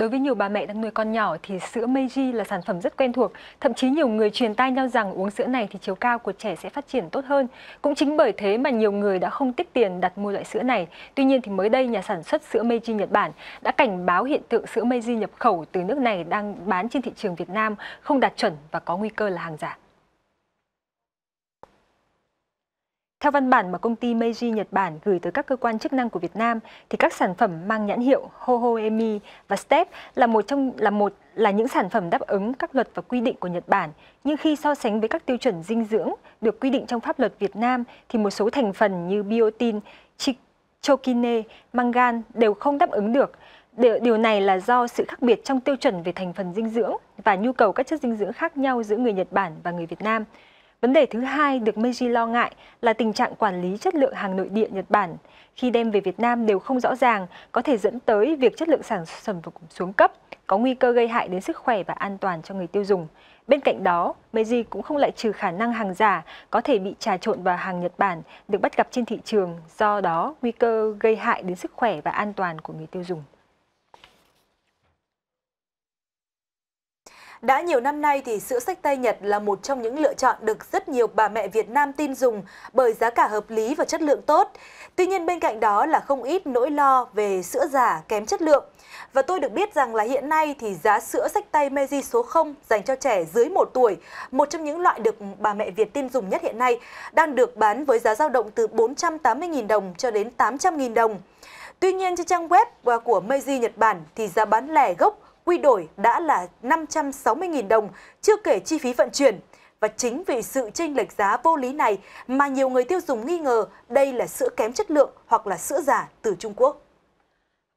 Đối với nhiều bà mẹ đang nuôi con nhỏ thì sữa Meiji là sản phẩm rất quen thuộc. Thậm chí nhiều người truyền tai nhau rằng uống sữa này thì chiều cao của trẻ sẽ phát triển tốt hơn. Cũng chính bởi thế mà nhiều người đã không tích tiền đặt mua loại sữa này. Tuy nhiên thì mới đây nhà sản xuất sữa Meiji Nhật Bản đã cảnh báo hiện tượng sữa Meiji nhập khẩu từ nước này đang bán trên thị trường Việt Nam không đạt chuẩn và có nguy cơ là hàng giả. Theo văn bản mà công ty Meiji Nhật Bản gửi tới các cơ quan chức năng của Việt Nam, thì các sản phẩm mang nhãn hiệu Hohoemi và Step là một trong là một là những sản phẩm đáp ứng các luật và quy định của Nhật Bản, nhưng khi so sánh với các tiêu chuẩn dinh dưỡng được quy định trong pháp luật Việt Nam thì một số thành phần như biotin, chokine, mangan đều không đáp ứng được. Điều này là do sự khác biệt trong tiêu chuẩn về thành phần dinh dưỡng và nhu cầu các chất dinh dưỡng khác nhau giữa người Nhật Bản và người Việt Nam. Vấn đề thứ hai được Meiji lo ngại là tình trạng quản lý chất lượng hàng nội địa Nhật Bản khi đem về Việt Nam đều không rõ ràng, có thể dẫn tới việc chất lượng sản phẩm xuống cấp, có nguy cơ gây hại đến sức khỏe và an toàn cho người tiêu dùng. Bên cạnh đó, Meiji cũng không loại trừ khả năng hàng giả có thể bị trà trộn vào hàng Nhật Bản được bắt gặp trên thị trường, do đó nguy cơ gây hại đến sức khỏe và an toàn của người tiêu dùng. Đã nhiều năm nay thì sữa sách tay Nhật là một trong những lựa chọn được rất nhiều bà mẹ Việt Nam tin dùng bởi giá cả hợp lý và chất lượng tốt. Tuy nhiên bên cạnh đó là không ít nỗi lo về sữa giả kém chất lượng. Và tôi được biết rằng là hiện nay thì giá sữa sách tay Meiji số 0 dành cho trẻ dưới 1 tuổi, một trong những loại được bà mẹ Việt tin dùng nhất hiện nay, đang được bán với giá dao động từ 480.000 đồng cho đến 800.000 đồng. Tuy nhiên trên trang web của Meiji Nhật Bản thì giá bán lẻ gốc quy đổi đã là 560.000 đồng, chưa kể chi phí vận chuyển. Và chính vì sự chênh lệch giá vô lý này mà nhiều người tiêu dùng nghi ngờ đây là sữa kém chất lượng hoặc là sữa giả từ Trung Quốc.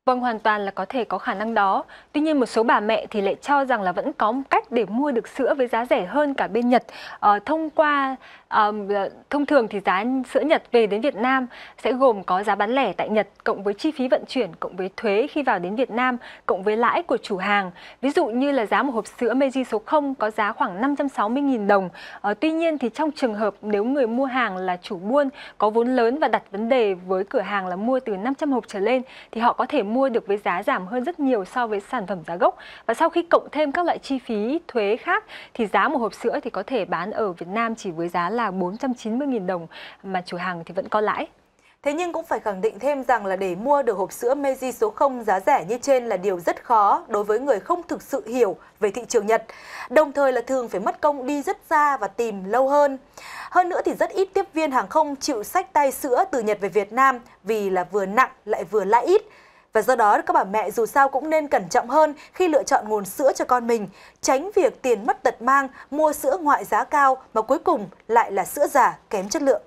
Vâng, hoàn toàn là có thể có khả năng đó. Tuy nhiên một số bà mẹ thì lại cho rằng là vẫn có một cách để mua được sữa với giá rẻ hơn cả bên Nhật. À, thông qua à, thông thường thì giá sữa Nhật về đến Việt Nam sẽ gồm có giá bán lẻ tại Nhật cộng với chi phí vận chuyển cộng với thuế khi vào đến Việt Nam cộng với lãi của chủ hàng. Ví dụ như là giá một hộp sữa Meiji số 0 có giá khoảng 560.000 đồng. À, tuy nhiên thì trong trường hợp nếu người mua hàng là chủ buôn có vốn lớn và đặt vấn đề với cửa hàng là mua từ 500 hộp trở lên thì họ có thể mua mua được với giá giảm hơn rất nhiều so với sản phẩm giá gốc và sau khi cộng thêm các loại chi phí thuế khác thì giá một hộp sữa thì có thể bán ở Việt Nam chỉ với giá là 490.000 đồng mà chủ hàng thì vẫn có lãi. Thế nhưng cũng phải khẳng định thêm rằng là để mua được hộp sữa Meiji số 0 giá rẻ như trên là điều rất khó đối với người không thực sự hiểu về thị trường Nhật. Đồng thời là thường phải mất công đi rất xa và tìm lâu hơn. Hơn nữa thì rất ít tiếp viên hàng không chịu sách tay sữa từ Nhật về Việt Nam vì là vừa nặng lại vừa lãi ít. Và do đó các bà mẹ dù sao cũng nên cẩn trọng hơn khi lựa chọn nguồn sữa cho con mình, tránh việc tiền mất tật mang mua sữa ngoại giá cao mà cuối cùng lại là sữa giả kém chất lượng.